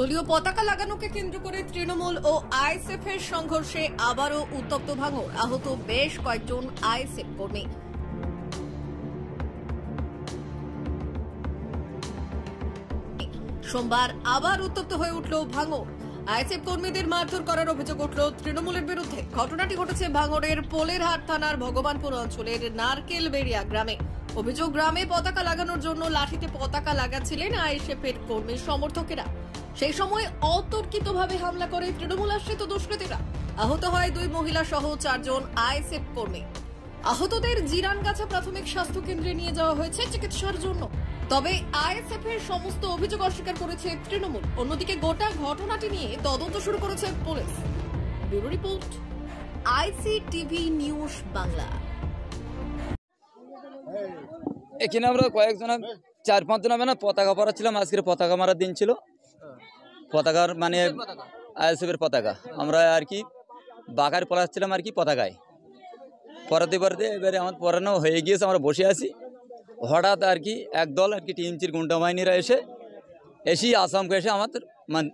দলীয় পতাকা লাগানোকে কেন্দ্র করে তৃণমূল ও আইএসএফ এর সংঘর্ষে আবারও উত্তপ্ত ভাঙর আহত বেশ কয়েকজন আইএসএফ কর্মী সোমবার আবার উত্তপ্ত হয়ে উঠল ভাঙর আইএসএফ কর্মীদের মারধর করার অভিযোগ উঠল তৃণমূলের বিরুদ্ধে ঘটনাটি ঘটেছে ভাঙরের পোলেরহাট থানার ভগবানপুর অঞ্চলের নারকেল বেরিয়া গ্রামে অভিযোগ গ্রামে পতাকা লাগানোর জন্য লাঠিতে পতাকা লাগাচ্ছিলেন আইএসএফ এর কর্মী সমর্থকেরা সেই সময় অতর্কিতভাবে হামলা করে তৃণমূল আশ্রিত দুষ্কৃতীরা আহত হয় দুই মহিলা সহ চারজন আইএসএফ কর্মী আহতদের জিরানগাছা প্রাথমিক স্বাস্থ্য কেন্দ্রে নিয়ে যাওয়া হয়েছে চিকিৎসার জন্য তবে আইএসএফ এর সমস্ত অভিযোগ অস্বীকার করেছে তৃণমূল অন্যদিকে গোটা ঘটনাটি নিয়ে তদন্ত শুরু করেছে police bureau report ICTV news Bangla এখানে আমরা কয়েকজন চার পাঁচজন হবে না পতাকা পড়াচ্ছিলাম আজকের পতাকা মারার দিন ছিল পতাকার মানে আইএসএফের পতাকা আমরা আর কি বাঁকায় পলাচ্ছিলাম আর কি পতাকায় পরাতে পরাতে এবারে আমার পরানো হয়ে গিয়েছে আমরা বসে আছি হঠাৎ আর কি একদল আর কি টিএমসির গুন্ডা বাহিনীরা এসে এসেই আসামকে এসে আমাদের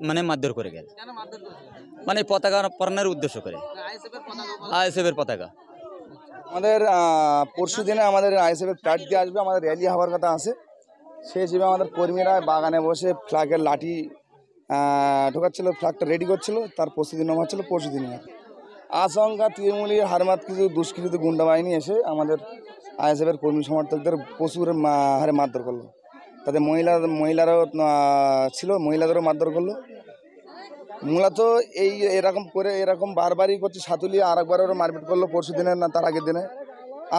মানে মারধর করে গেছে মানে পতাকা পড়ানোর উদ্দেশ্য করে আইএসএফের পতাকা আমাদের পরশু দিনে আমাদের আইএসএফের দিয়ে আসবে আমাদের র্যালি হওয়ার কথা আছে সেই হিসেবে আমাদের কর্মীরা বাগানে বসে ফ্ল্যাগের লাঠি ঢোকাচ্ছিল ফ্ল্যাগটা রেডি করছিল তার প্রস্তুতি নামা ছিল পরশু দিন আশঙ্কা তৃণমূলের হারমাত কিছু দুষ্কৃত গুন্ডা বাহিনী এসে আমাদের আইএসএফের কর্মী সমর্থকদের প্রচুর হারে মারধর করলো তাদের মহিলা মহিলারাও ছিল মহিলাদেরও মারধর করলো মূলত এই এরকম করে এরকম বারবারই করছে সাতুলি আর একবার ওরা মারপিট করলো পরশু দিনে না তার আগের দিনে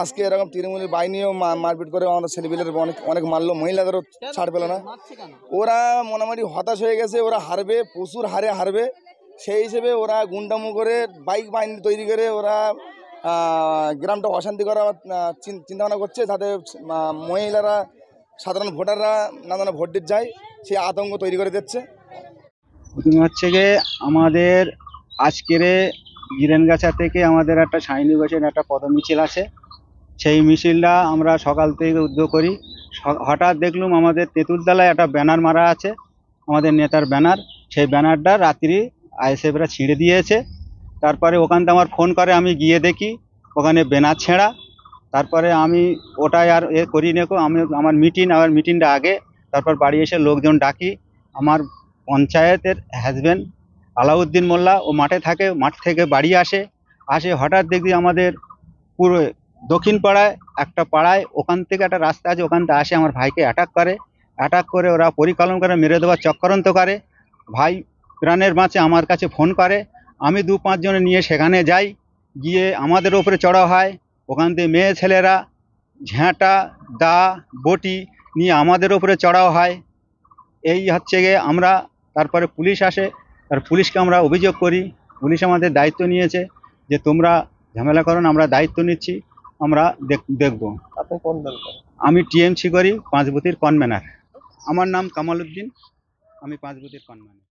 আজকে এরকম তৃণমূলের বাইনিও মারপিট করে আমাদের ছেলেপিলের অনেক অনেক মারলো মহিলাদেরও ছাড় পেল না ওরা মোটামুটি হতাশ হয়ে গেছে ওরা হারবে প্রচুর হারে হারবে সেই হিসেবে ওরা গুন্ডামু করে বাইক বাহিনী তৈরি করে ওরা গ্রামটা অশান্তি করার চিন্তাভাবনা করছে তাতে মহিলারা সাধারণ ভোটাররা নানা ভোট দিতে যায় সেই আতঙ্ক তৈরি করে দিচ্ছে প্রথমে হচ্ছে গিয়ে আমাদের আজকের গিরেনগাছা থেকে আমাদের একটা সাইনি গোছেন একটা মিছিল আছে সেই মিছিলটা আমরা সকাল থেকে উদ্যোগ করি হঠাৎ দেখলুম আমাদের তেঁতুলতলায় একটা ব্যানার মারা আছে আমাদের নেতার ব্যানার সেই ব্যানারটা রাত্রি আইএসএফরা ছিঁড়ে দিয়েছে তারপরে ওখানতে আমার ফোন করে আমি গিয়ে দেখি ওখানে ব্যানার ছেঁড়া তারপরে আমি ওটাই আর এ করি নেকো আমি আমার মিটিং আমার মিটিংটা আগে তারপর বাড়ি এসে লোকজন ডাকি আমার পঞ্চায়েতের হ্যাজব্যান্ড আলাউদ্দিন মোল্লা ও মাঠে থাকে মাঠ থেকে বাড়ি আসে আসে হঠাৎ দেখি আমাদের পুরো দক্ষিণ পাড়ায় একটা পাড়ায় ওখান থেকে একটা রাস্তা আছে ওখান থেকে আসে আমার ভাইকে অ্যাটাক করে অ্যাটাক করে ওরা পরিকল্পনা করে মেরে দেওয়ার চক্রান্ত করে ভাই প্রাণের বাঁচে আমার কাছে ফোন করে আমি দু পাঁচজনে নিয়ে সেখানে যাই গিয়ে আমাদের ওপরে চড়া হয় ওখান থেকে মেয়ে ছেলেরা ঝ্যাঁটা দা বটি নিয়ে আমাদের ওপরে চড়াও হয় এই হচ্ছে গিয়ে আমরা তারপরে পুলিশ আসে তার পুলিশকে আমরা অভিযোগ করি পুলিশ আমাদের দায়িত্ব নিয়েছে যে তোমরা ঝামেলা করো আমরা দায়িত্ব নিচ্ছি আমরা দেখব আমি টিএমসি করি পাঁচবুতির কনম্যানার আমার নাম কামাল উদ্দিন আমি পাঁচবুতির কনম্যানার